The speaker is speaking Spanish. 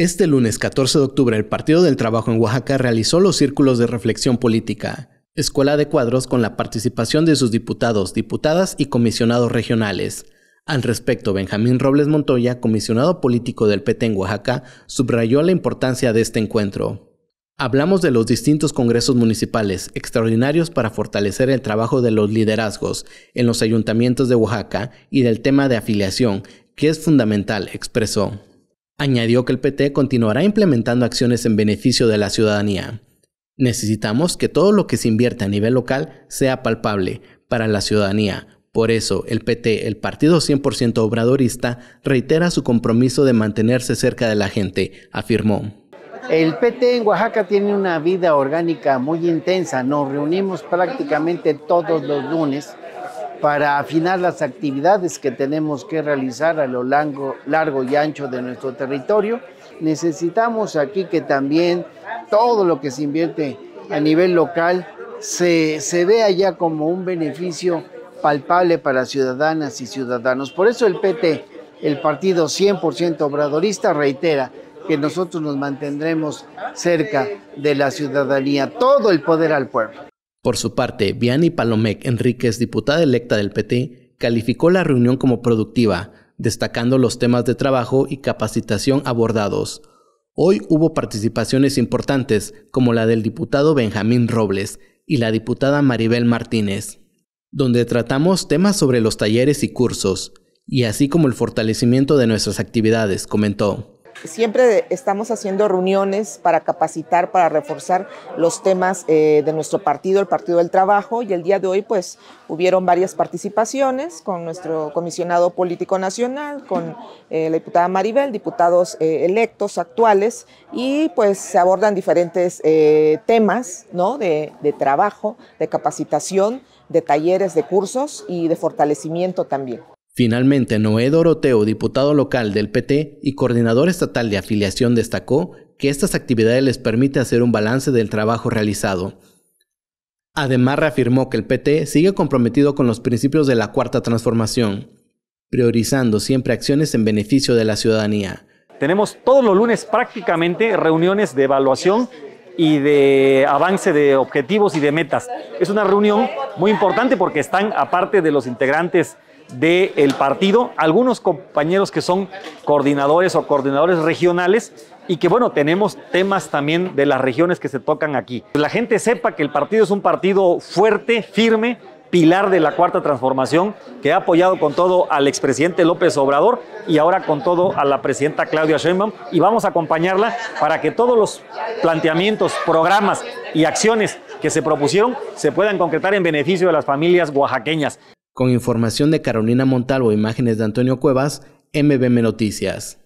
Este lunes 14 de octubre el Partido del Trabajo en Oaxaca realizó los círculos de reflexión política, escuela de cuadros con la participación de sus diputados, diputadas y comisionados regionales. Al respecto, Benjamín Robles Montoya, comisionado político del PT en Oaxaca, subrayó la importancia de este encuentro. Hablamos de los distintos congresos municipales, extraordinarios para fortalecer el trabajo de los liderazgos en los ayuntamientos de Oaxaca y del tema de afiliación, que es fundamental, expresó. Añadió que el PT continuará implementando acciones en beneficio de la ciudadanía. Necesitamos que todo lo que se invierte a nivel local sea palpable para la ciudadanía. Por eso, el PT, el partido 100% obradorista, reitera su compromiso de mantenerse cerca de la gente, afirmó. El PT en Oaxaca tiene una vida orgánica muy intensa. Nos reunimos prácticamente todos los lunes para afinar las actividades que tenemos que realizar a lo largo, largo y ancho de nuestro territorio. Necesitamos aquí que también todo lo que se invierte a nivel local se, se vea ya como un beneficio palpable para ciudadanas y ciudadanos. Por eso el PT, el partido 100% obradorista, reitera que nosotros nos mantendremos cerca de la ciudadanía, todo el poder al pueblo. Por su parte, Vianney Palomec Enríquez, diputada electa del PT, calificó la reunión como productiva, destacando los temas de trabajo y capacitación abordados. Hoy hubo participaciones importantes, como la del diputado Benjamín Robles y la diputada Maribel Martínez, donde tratamos temas sobre los talleres y cursos, y así como el fortalecimiento de nuestras actividades, comentó. Siempre estamos haciendo reuniones para capacitar, para reforzar los temas eh, de nuestro partido, el Partido del Trabajo, y el día de hoy pues hubieron varias participaciones con nuestro comisionado político nacional, con eh, la diputada Maribel, diputados eh, electos actuales, y pues se abordan diferentes temas ¿no? de trabajo, de capacitación, de talleres, de cursos y de fortalecimiento también. Finalmente, Noé Doroteo, diputado local del PT y coordinador estatal de afiliación, destacó que estas actividades les permite hacer un balance del trabajo realizado. Además, reafirmó que el PT sigue comprometido con los principios de la Cuarta Transformación, priorizando siempre acciones en beneficio de la ciudadanía. Tenemos todos los lunes prácticamente reuniones de evaluación y de avance de objetivos y de metas. Es una reunión muy importante porque están, aparte de los integrantes del partido, algunos compañeros que son coordinadores o coordinadores regionales y que bueno, tenemos temas también de las regiones que se tocan aquí. La gente sepa que el partido es un partido fuerte, firme, pilar de la cuarta transformación, que ha apoyado con todo al expresidente López Obrador y ahora con todo a la presidenta Claudia Sheinbaum y vamos a acompañarla para que todos los planteamientos, programas y acciones que se propusieron se puedan concretar en beneficio de las familias oaxaqueñas. Con información de Carolina Montalvo, e imágenes de Antonio Cuevas, MBM Noticias.